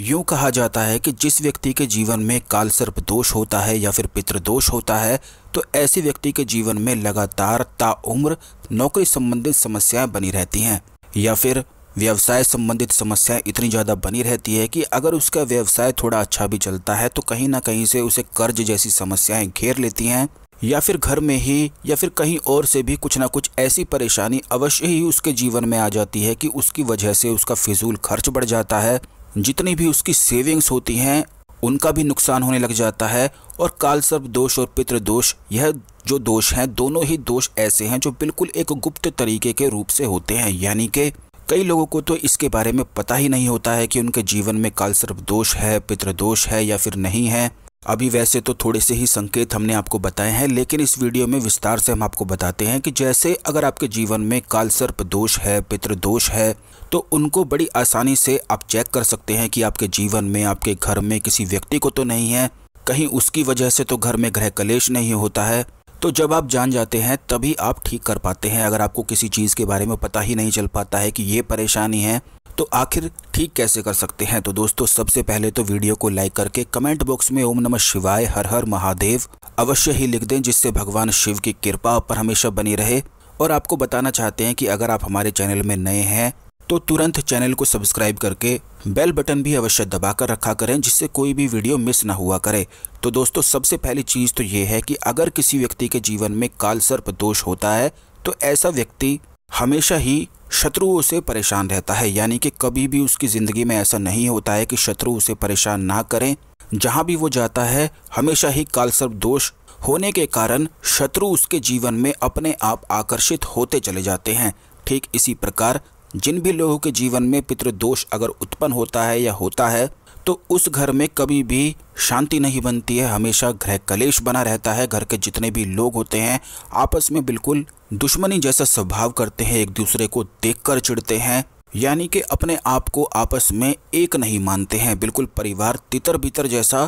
यूँ कहा जाता है कि जिस व्यक्ति के जीवन में काल सर्प दोष होता है या फिर पितृदोष होता है तो ऐसे व्यक्ति के जीवन में लगातार ताउम्र नौकरी संबंधित समस्याएं बनी रहती हैं या फिर व्यवसाय संबंधित समस्याएं इतनी ज़्यादा बनी रहती है कि अगर उसका व्यवसाय थोड़ा अच्छा भी चलता है तो कहीं ना कहीं से उसे कर्ज जैसी समस्याएं घेर लेती हैं या फिर घर में ही या फिर कहीं और से भी कुछ ना कुछ ऐसी परेशानी अवश्य ही उसके जीवन में आ जाती है कि उसकी वजह से उसका फिजूल खर्च बढ़ जाता है जितनी भी उसकी सेविंग्स होती हैं उनका भी नुकसान होने लग जाता है और कालसर्प दोष और पितृ दोष यह जो दोष हैं दोनों ही दोष ऐसे हैं जो बिल्कुल एक गुप्त तरीके के रूप से होते हैं यानी कि कई लोगों को तो इसके बारे में पता ही नहीं होता है कि उनके जीवन में कालसर्प दोष है पितृ दोष है या फिर नहीं है अभी वैसे तो थोड़े से ही संकेत हमने आपको बताए हैं लेकिन इस वीडियो में विस्तार से हम आपको बताते हैं कि जैसे अगर आपके जीवन में कालसर्प दोष है पितृदोष है तो उनको बड़ी आसानी से आप चेक कर सकते हैं कि आपके जीवन में आपके घर में किसी व्यक्ति को तो नहीं है कहीं उसकी वजह से तो घर में ग्रह कलेश नहीं होता है तो जब आप जान जाते हैं तभी आप ठीक कर पाते हैं अगर आपको किसी चीज़ के बारे में पता ही नहीं चल पाता है कि ये परेशानी है तो आखिर ठीक कैसे कर सकते हैं तो दोस्तों सबसे पहले तो वीडियो को लाइक करके कमेंट बॉक्स में ओम नमः शिवाय हर हर महादेव अवश्य ही लिख दें जिससे भगवान शिव की कृपा पर हमेशा बनी रहे और आपको बताना चाहते हैं कि अगर आप हमारे चैनल में नए हैं तो तुरंत चैनल को सब्सक्राइब करके बेल बटन भी अवश्य दबा कर रखा करें जिससे कोई भी वीडियो मिस ना हुआ करे तो दोस्तों सबसे पहली चीज़ तो ये है कि अगर किसी व्यक्ति के जीवन में काल सर्प दोष होता है तो ऐसा व्यक्ति हमेशा ही शत्रुओं से परेशान रहता है यानी कि कभी भी उसकी ज़िंदगी में ऐसा नहीं होता है कि शत्रु उसे परेशान ना करें जहाँ भी वो जाता है हमेशा ही कालसर्प दोष होने के कारण शत्रु उसके जीवन में अपने आप आकर्षित होते चले जाते हैं ठीक इसी प्रकार जिन भी लोगों के जीवन में पितृदोष अगर उत्पन्न होता है या होता है तो उस घर में कभी भी शांति नहीं बनती है हमेशा गृह कलेश बना रहता है घर के जितने भी लोग होते हैं आपस में बिल्कुल दुश्मनी जैसा स्वभाव करते हैं एक दूसरे को देखकर चिढ़ते हैं यानी कि अपने आप को आपस में एक नहीं मानते हैं बिल्कुल परिवार तितर बितर जैसा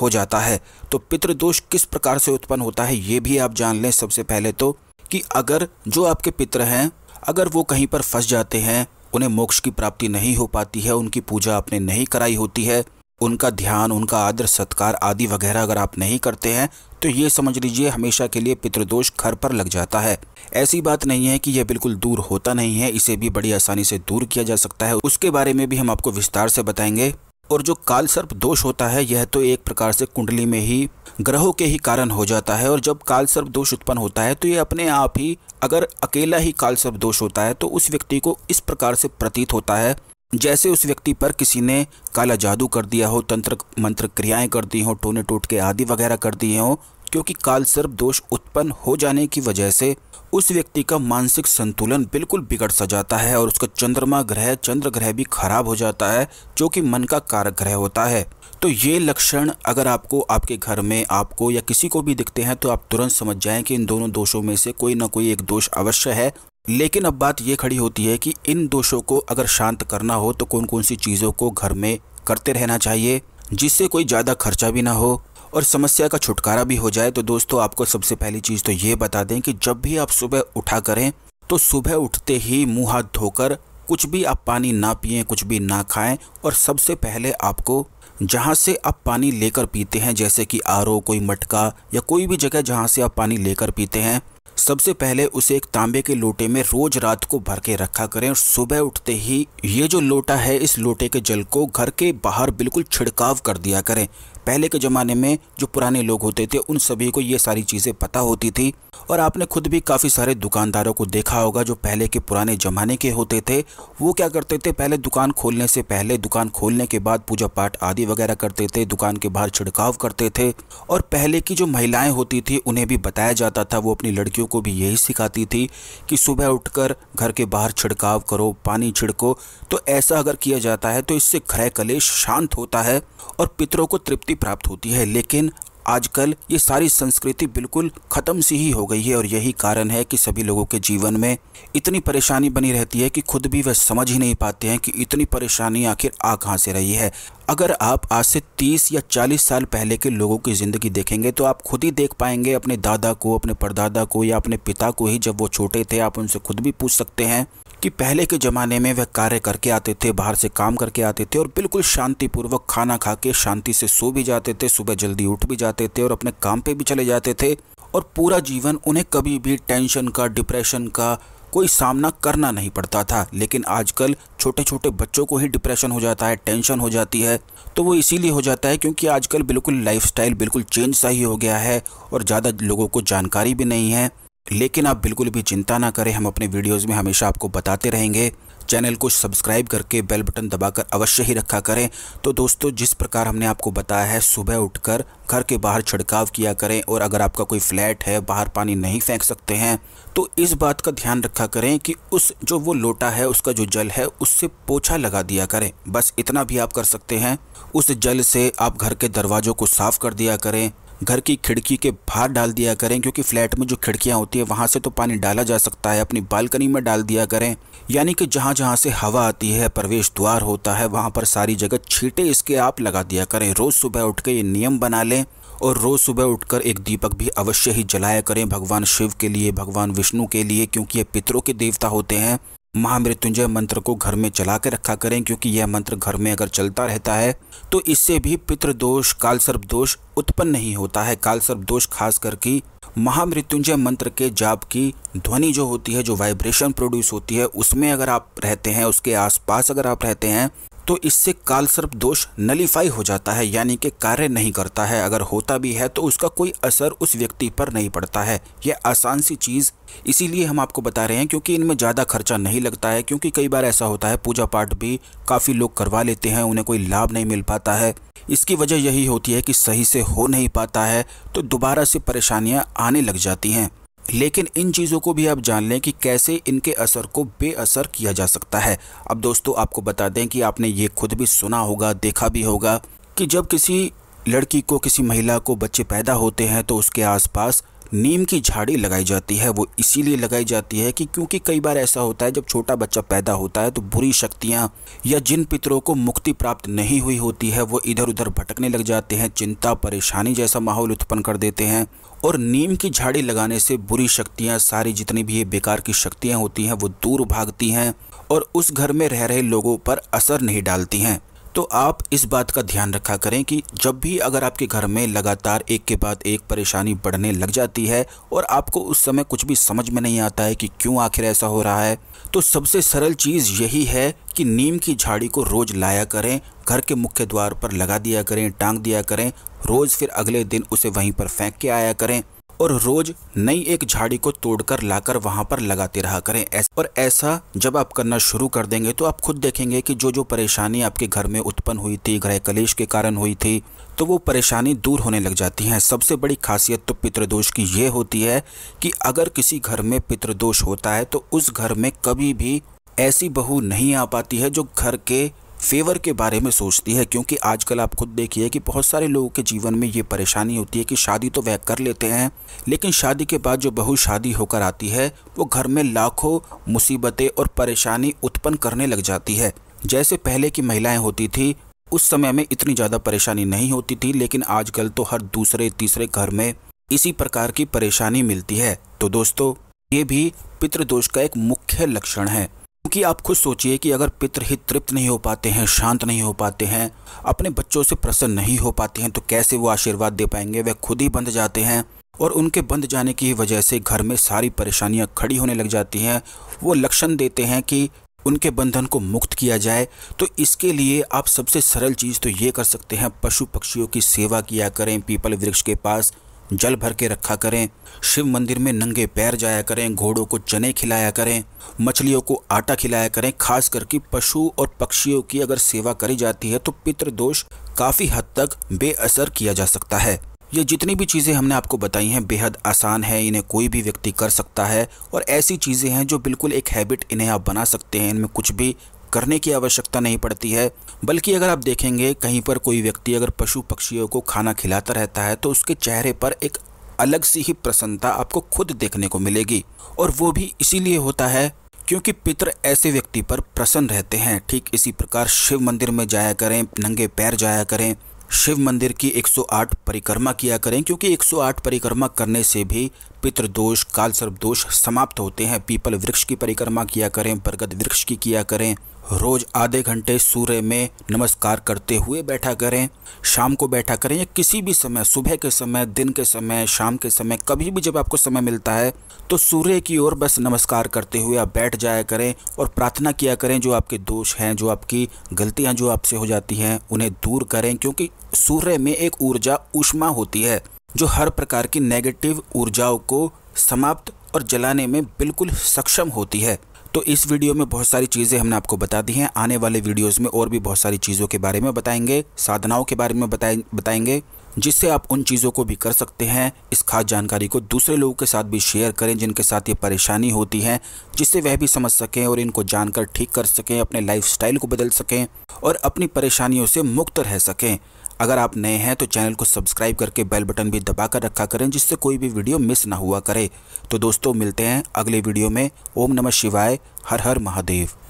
हो जाता है तो पितृदोष किस प्रकार से उत्पन्न होता है ये भी आप जान लें सबसे पहले तो कि अगर जो आपके पितर हैं अगर वो कहीं पर फंस जाते हैं उन्हें मोक्ष की प्राप्ति नहीं हो पाती है उनकी पूजा आपने नहीं कराई होती है उनका ध्यान उनका आदर सत्कार आदि वगैरह अगर आप नहीं करते हैं तो ये समझ लीजिए हमेशा के लिए पितृदोष घर पर लग जाता है ऐसी बात नहीं है कि यह बिल्कुल दूर होता नहीं है इसे भी बड़ी आसानी से दूर किया जा सकता है उसके बारे में भी हम आपको विस्तार से बताएंगे और जो काल सर्प दोष होता है यह तो एक प्रकार से कुंडली में ही ग्रहों के ही कारण हो जाता है और जब काल सर्प दोष उत्पन्न होता है तो ये अपने आप ही अगर अकेला ही काल सर्प दोष होता है तो उस व्यक्ति को इस प्रकार से प्रतीत होता है जैसे उस व्यक्ति पर किसी ने काला जादू कर दिया हो तंत्र मंत्र क्रियाएं कर दी हो टोने टोटके आदि वगैरह कर दिए हों क्योंकि काल सर्प दोष उत्पन्न हो जाने की वजह से उस व्यक्ति का मानसिक संतुलन बिल्कुल बिगड़ सा जाता है और उसका चंद्रमा ग्रह चंद्र ग्रह भी खराब हो जाता है जो कि मन का कारक ग्रह होता है तो ये लक्षण अगर आपको आपके घर में आपको या किसी को भी दिखते हैं तो आप तुरंत समझ जाएं कि इन दोनों दोषों में से कोई ना कोई एक दोष अवश्य है लेकिन अब बात ये खड़ी होती है कि इन दोषों को अगर शांत करना हो तो कौन कौन सी चीज़ों को घर में करते रहना चाहिए जिससे कोई ज़्यादा खर्चा भी ना हो और समस्या का छुटकारा भी हो जाए तो दोस्तों आपको सबसे पहली चीज़ तो ये बता दें कि जब भी आप सुबह उठा करें तो सुबह उठते ही मुंह हाथ धोकर कुछ भी आप पानी ना पिए कुछ भी ना खाएं और सबसे पहले आपको जहाँ से आप पानी लेकर पीते हैं जैसे कि आर कोई मटका या कोई भी जगह जहाँ से आप पानी लेकर पीते हैं सबसे पहले उसे एक तांबे के लोटे में रोज रात को भर के रखा करें और सुबह उठते ही ये जो लोटा है इस लोटे के जल को घर के बाहर बिल्कुल छिड़काव कर दिया करें पहले के ज़माने में जो पुराने लोग होते थे उन सभी को ये सारी चीज़ें पता होती थी और आपने खुद भी काफ़ी सारे दुकानदारों को देखा होगा जो पहले के पुराने ज़माने के होते थे वो क्या करते थे पहले दुकान खोलने से पहले दुकान खोलने के बाद पूजा पाठ आदि वगैरह करते थे दुकान के बाहर छिड़काव करते थे और पहले की जो महिलाएं होती थी उन्हें भी बताया जाता था वो अपनी लड़कियों को भी यही सिखाती थी कि सुबह उठ घर के बाहर छिड़काव करो पानी छिड़को तो ऐसा अगर किया जाता है तो इससे घर कलेश शांत होता है और पितरों को तृप्ति प्राप्त होती है लेकिन आजकल ये सारी संस्कृति बिल्कुल ख़त्म सी ही हो गई है और यही कारण है कि सभी लोगों के जीवन में इतनी परेशानी बनी रहती है कि खुद भी वह समझ ही नहीं पाते हैं कि इतनी परेशानी आखिर आ कहाँ से रही है अगर आप आज से 30 या 40 साल पहले के लोगों की ज़िंदगी देखेंगे तो आप खुद ही देख पाएंगे अपने दादा को अपने परदादा को या अपने पिता को ही जब वो छोटे थे आप उनसे खुद भी पूछ सकते हैं कि पहले के ज़माने में वह कार्य करके आते थे बाहर से काम करके आते थे और बिल्कुल शांतिपूर्वक खाना खा के शांति से सो भी जाते थे सुबह जल्दी उठ भी जाते थे और अपने काम पे भी चले जाते थे और पूरा जीवन उन्हें कभी भी टेंशन का डिप्रेशन का कोई सामना करना नहीं पड़ता था लेकिन आजकल छोटे छोटे बच्चों को ही डिप्रेशन हो जाता है टेंशन हो जाती है तो वो इसीलिए हो जाता है क्योंकि आजकल बिल्कुल लाइफस्टाइल बिल्कुल चेंज सा ही हो गया है और ज़्यादा लोगों को जानकारी भी नहीं है लेकिन आप बिल्कुल भी चिंता ना करें हम अपने वीडियोस में हमेशा आपको बताते रहेंगे चैनल को सब्सक्राइब करके बेल बटन दबाकर अवश्य ही रखा करें तो दोस्तों जिस प्रकार हमने आपको बताया है सुबह उठकर घर के बाहर छिड़काव किया करें और अगर आपका कोई फ्लैट है बाहर पानी नहीं फेंक सकते हैं तो इस बात का ध्यान रखा करें कि उस जो वो लोटा है उसका जो जल है उससे पोछा लगा दिया करें बस इतना भी आप कर सकते हैं उस जल से आप घर के दरवाजों को साफ कर दिया करें घर की खिड़की के बाहर डाल दिया करें क्योंकि फ्लैट में जो खिड़कियां होती है वहां से तो पानी डाला जा सकता है अपनी बालकनी में डाल दिया करें यानी कि जहां जहाँ से हवा आती है प्रवेश द्वार होता है वहां पर सारी जगह छीटे इसके आप लगा दिया करें रोज़ सुबह उठ के ये नियम बना लें और रोज़ सुबह उठकर एक दीपक भी अवश्य ही जलाया करें भगवान शिव के लिए भगवान विष्णु के लिए क्योंकि ये पितरों के देवता होते हैं महामृत्युंजय मंत्र को घर में चला के रखा करें क्योंकि यह मंत्र घर में अगर चलता रहता है तो इससे भी पितृदोष कालसर्प दोष उत्पन्न नहीं होता है कालसर्प दोष खास करके महामृत्युंजय मंत्र के जाप की ध्वनि जो होती है जो वाइब्रेशन प्रोड्यूस होती है उसमें अगर आप रहते हैं उसके आसपास अगर आप रहते हैं तो इससे कालसर्प दोष नलीफाई हो जाता है यानी कि कार्य नहीं करता है अगर होता भी है तो उसका कोई असर उस व्यक्ति पर नहीं पड़ता है यह आसान सी चीज़ इसीलिए हम आपको बता रहे हैं क्योंकि इनमें ज़्यादा खर्चा नहीं लगता है क्योंकि कई बार ऐसा होता है पूजा पाठ भी काफ़ी लोग करवा लेते हैं उन्हें कोई लाभ नहीं मिल पाता है इसकी वजह यही होती है कि सही से हो नहीं पाता है तो दोबारा से परेशानियाँ आने लग जाती हैं लेकिन इन चीज़ों को भी आप जान लें कि कैसे इनके असर को बेअसर किया जा सकता है अब दोस्तों आपको बता दें कि आपने ये खुद भी सुना होगा देखा भी होगा कि जब किसी लड़की को किसी महिला को बच्चे पैदा होते हैं तो उसके आसपास नीम की झाड़ी लगाई जाती है वो इसीलिए लगाई जाती है कि क्योंकि कई बार ऐसा होता है जब छोटा बच्चा पैदा होता है तो बुरी शक्तियाँ या जिन पितरों को मुक्ति प्राप्त नहीं हुई होती है वो इधर उधर भटकने लग जाते हैं चिंता परेशानी जैसा माहौल उत्पन्न कर देते हैं और नीम की झाड़ी लगाने से बुरी शक्तियाँ सारी जितनी भी ये बेकार की शक्तियाँ होती हैं वो दूर भागती हैं और उस घर में रह रहे लोगों पर असर नहीं डालती हैं तो आप इस बात का ध्यान रखा करें कि जब भी अगर आपके घर में लगातार एक के बाद एक परेशानी बढ़ने लग जाती है और आपको उस समय कुछ भी समझ में नहीं आता है कि क्यों आखिर ऐसा हो रहा है तो सबसे सरल चीज़ यही है कि नीम की झाड़ी को रोज़ लाया करें घर के मुख्य द्वार पर लगा दिया करें टांग दिया करें रोज़ फिर अगले दिन उसे वहीं पर फेंक के आया करें और रोज नई एक झाड़ी को तोड़कर लाकर वहां पर लगाते रहा करें और ऐसा जब आप करना शुरू कर देंगे तो आप खुद देखेंगे कि जो जो परेशानी आपके घर में उत्पन्न हुई थी ग्रह कलेश के कारण हुई थी तो वो परेशानी दूर होने लग जाती है सबसे बड़ी खासियत तो पितृदोष की ये होती है कि अगर किसी घर में पितृदोष होता है तो उस घर में कभी भी ऐसी बहू नहीं आ पाती है जो घर के फेवर के बारे में सोचती है क्योंकि आजकल आप खुद देखिए कि बहुत सारे लोगों के जीवन में ये परेशानी होती है कि शादी तो वह कर लेते हैं लेकिन शादी के बाद जो बहू शादी होकर आती है वो घर में लाखों मुसीबतें और परेशानी उत्पन्न करने लग जाती है जैसे पहले की महिलाएं होती थी उस समय में इतनी ज़्यादा परेशानी नहीं होती थी लेकिन आजकल तो हर दूसरे तीसरे घर में इसी प्रकार की परेशानी मिलती है तो दोस्तों ये भी पितृदोष का एक मुख्य लक्षण है क्योंकि आप खुद सोचिए कि अगर पितर ही तृप्त नहीं हो पाते हैं शांत नहीं हो पाते हैं अपने बच्चों से प्रसन्न नहीं हो पाते हैं तो कैसे वो आशीर्वाद दे पाएंगे वह खुद ही बंध जाते हैं और उनके बंद जाने की वजह से घर में सारी परेशानियां खड़ी होने लग जाती हैं वो लक्षण देते हैं कि उनके बंधन को मुक्त किया जाए तो इसके लिए आप सबसे सरल चीज़ तो ये कर सकते हैं पशु पक्षियों की सेवा किया करें पीपल वृक्ष के पास जल भर के रखा करें शिव मंदिर में नंगे पैर जाया करें घोड़ों को चने खिलाया करें मछलियों को आटा खिलाया करें खास करके पशु और पक्षियों की अगर सेवा करी जाती है तो पितृदोष काफ़ी हद तक बेअसर किया जा सकता है ये जितनी भी चीज़ें हमने आपको बताई हैं बेहद आसान है इन्हें कोई भी व्यक्ति कर सकता है और ऐसी चीज़ें हैं जो बिल्कुल एक हैबिट इन्हें आप बना सकते हैं इनमें कुछ भी करने की आवश्यकता नहीं पड़ती है बल्कि अगर आप देखेंगे कहीं पर कोई व्यक्ति अगर पशु पक्षियों को खाना खिलाता रहता है तो उसके चेहरे पर एक अलग सी ही प्रसन्नता आपको खुद देखने को मिलेगी और वो भी इसीलिए होता है क्योंकि पितर ऐसे व्यक्ति पर प्रसन्न रहते हैं ठीक इसी प्रकार शिव मंदिर में जाया करें नंगे पैर जाया करें शिव मंदिर की 108 परिक्रमा किया करें क्योंकि 108 परिक्रमा करने से भी पितृदोष काल दोष समाप्त होते हैं पीपल वृक्ष की परिक्रमा किया करें बरगद वृक्ष की किया करें रोज आधे घंटे सूर्य में नमस्कार करते हुए बैठा करें शाम को बैठा करें या किसी भी समय सुबह के समय दिन के समय शाम के समय कभी भी जब आपको समय मिलता है तो सूर्य की ओर बस नमस्कार करते हुए आप बैठ जाया करें और प्रार्थना किया करें जो आपके दोष हैं जो आपकी गलतियां जो आपसे हो जाती हैं उन्हें दूर करें क्योंकि सूर्य में एक ऊर्जा उष्मा होती है जो हर प्रकार की नेगेटिव ऊर्जाओं को समाप्त और जलाने में बिल्कुल सक्षम होती है तो इस वीडियो में बहुत सारी चीज़ें हमने आपको बता दी हैं आने वाले वीडियोस में और भी बहुत सारी चीज़ों के बारे में बताएंगे साधनाओं के बारे में बताएं बताएंगे जिससे आप उन चीज़ों को भी कर सकते हैं इस खास जानकारी को दूसरे लोगों के साथ भी शेयर करें जिनके साथ ये परेशानी होती है जिससे वह भी समझ सकें और इनको जानकर ठीक कर सकें अपने लाइफ को बदल सकें और अपनी परेशानियों से मुक्त रह सकें अगर आप नए हैं तो चैनल को सब्सक्राइब करके बेल बटन भी दबा कर रखा करें जिससे कोई भी वीडियो मिस ना हुआ करे तो दोस्तों मिलते हैं अगले वीडियो में ओम नमः शिवाय हर हर महादेव